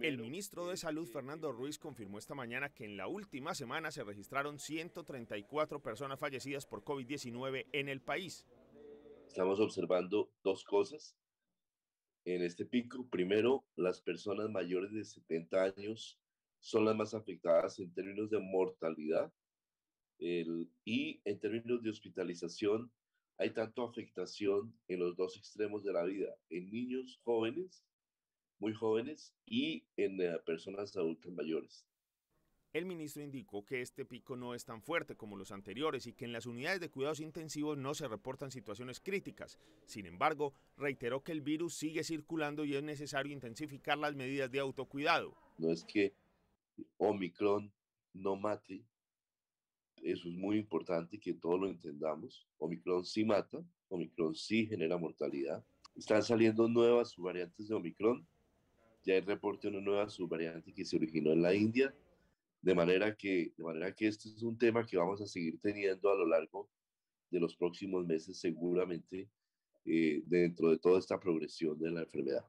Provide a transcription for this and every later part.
El, ministro de Salud, Fernando Ruiz, confirmó esta mañana que en la última semana se registraron 134 personas fallecidas por COVID-19 en el país. Estamos observando dos cosas en este pico. Primero, las personas mayores de 70 años son las más afectadas en términos de mortalidad y en términos de hospitalización. Hay tanto afectación en los dos extremos de la vida, en niños jóvenes muy jóvenes y en eh, personas adultas mayores. El ministro indicó que este pico no es tan fuerte como los anteriores y que en las unidades de cuidados intensivos no se reportan situaciones críticas. Sin embargo, reiteró que el virus sigue circulando y es necesario intensificar las medidas de autocuidado. No es que Omicron no mate, eso es muy importante que todos lo entendamos. Omicron sí mata, Omicron sí genera mortalidad. Están saliendo nuevas variantes de Omicron ya hay reporte de una nueva subvariante que se originó en la India, de manera que, de manera que este es un tema que vamos a seguir teniendo a lo largo de los próximos meses seguramente eh, dentro de toda esta progresión de la enfermedad.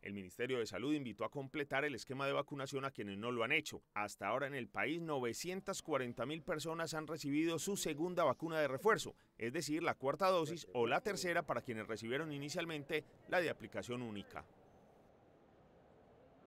El Ministerio de Salud invitó a completar el esquema de vacunación a quienes no lo han hecho. Hasta ahora en el país 940.000 mil personas han recibido su segunda vacuna de refuerzo, es decir, la cuarta dosis o la tercera para quienes recibieron inicialmente la de aplicación única.